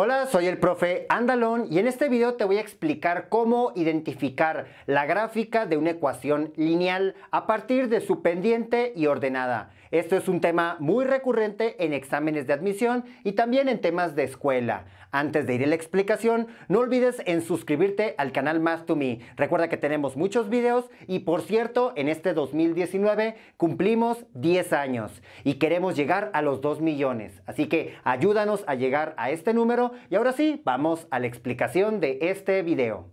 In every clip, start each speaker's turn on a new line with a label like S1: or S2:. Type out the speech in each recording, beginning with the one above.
S1: Hola, soy el profe Andalón y en este video te voy a explicar cómo identificar la gráfica de una ecuación lineal a partir de su pendiente y ordenada. Esto es un tema muy recurrente en exámenes de admisión y también en temas de escuela. Antes de ir a la explicación, no olvides en suscribirte al canal Más to Me. Recuerda que tenemos muchos videos y por cierto, en este 2019 cumplimos 10 años y queremos llegar a los 2 millones. Así que ayúdanos a llegar a este número y ahora sí, vamos a la explicación de este video.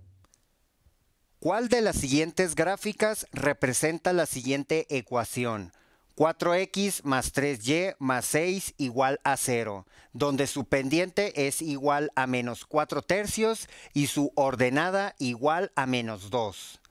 S1: ¿Cuál de las siguientes gráficas representa la siguiente ecuación? 4x más 3y más 6 igual a 0, donde su pendiente es igual a menos 4 tercios y su ordenada igual a menos 2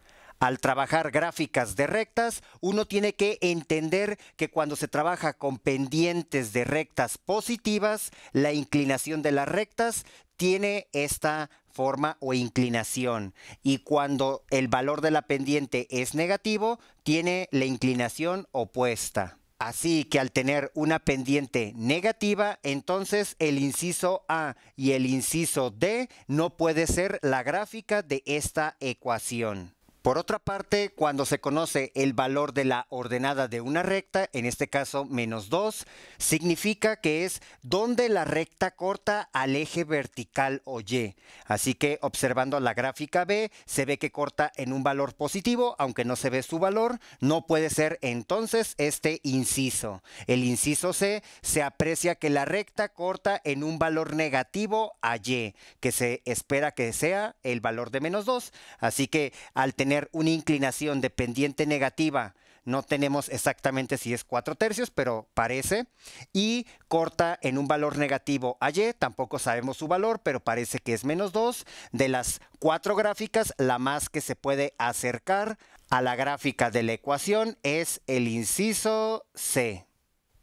S1: al trabajar gráficas de rectas, uno tiene que entender que cuando se trabaja con pendientes de rectas positivas, la inclinación de las rectas tiene esta forma o inclinación. Y cuando el valor de la pendiente es negativo, tiene la inclinación opuesta. Así que al tener una pendiente negativa, entonces el inciso A y el inciso D no puede ser la gráfica de esta ecuación. Por otra parte, cuando se conoce el valor de la ordenada de una recta, en este caso menos 2, significa que es donde la recta corta al eje vertical o Y. Así que observando la gráfica B, se ve que corta en un valor positivo, aunque no se ve su valor, no puede ser entonces este inciso. El inciso C se aprecia que la recta corta en un valor negativo a Y, que se espera que sea el valor de menos 2. Así que al tener una inclinación de pendiente negativa. No tenemos exactamente si es 4 tercios, pero parece. Y corta en un valor negativo a Y, tampoco sabemos su valor, pero parece que es menos 2. De las cuatro gráficas, la más que se puede acercar a la gráfica de la ecuación es el inciso C.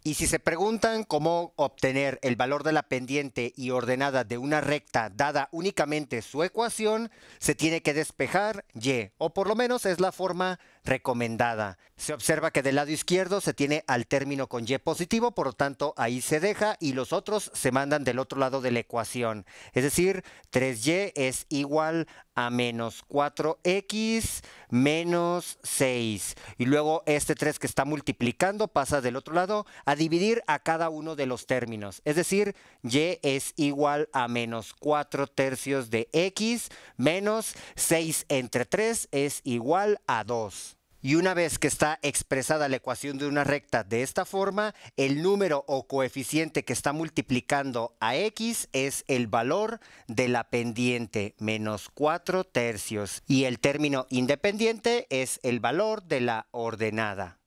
S1: Y si se preguntan cómo obtener el valor de la pendiente y ordenada de una recta dada únicamente su ecuación, se tiene que despejar y, o por lo menos es la forma recomendada. Se observa que del lado izquierdo se tiene al término con Y positivo, por lo tanto ahí se deja y los otros se mandan del otro lado de la ecuación. Es decir, 3Y es igual a menos 4X menos 6. Y luego este 3 que está multiplicando pasa del otro lado a dividir a cada uno de los términos. Es decir, Y es igual a menos 4 tercios de X menos 6 entre 3 es igual a 2. Y una vez que está expresada la ecuación de una recta de esta forma, el número o coeficiente que está multiplicando a x es el valor de la pendiente menos 4 tercios. Y el término independiente es el valor de la ordenada.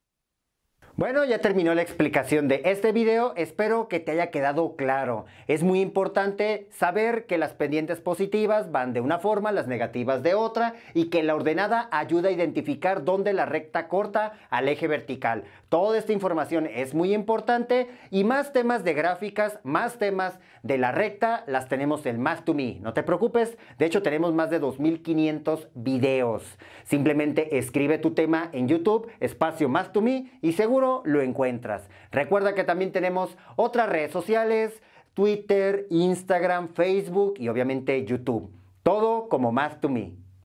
S1: Bueno, ya terminó la explicación de este video, espero que te haya quedado claro. Es muy importante saber que las pendientes positivas van de una forma, las negativas de otra, y que la ordenada ayuda a identificar dónde la recta corta al eje vertical. Toda esta información es muy importante y más temas de gráficas, más temas de la recta, las tenemos en Math to Me. No te preocupes, de hecho tenemos más de 2.500 videos. Simplemente escribe tu tema en YouTube, espacio Math to Me, y seguro lo encuentras. Recuerda que también tenemos otras redes sociales, Twitter, Instagram, Facebook y obviamente YouTube. Todo como Más to Me.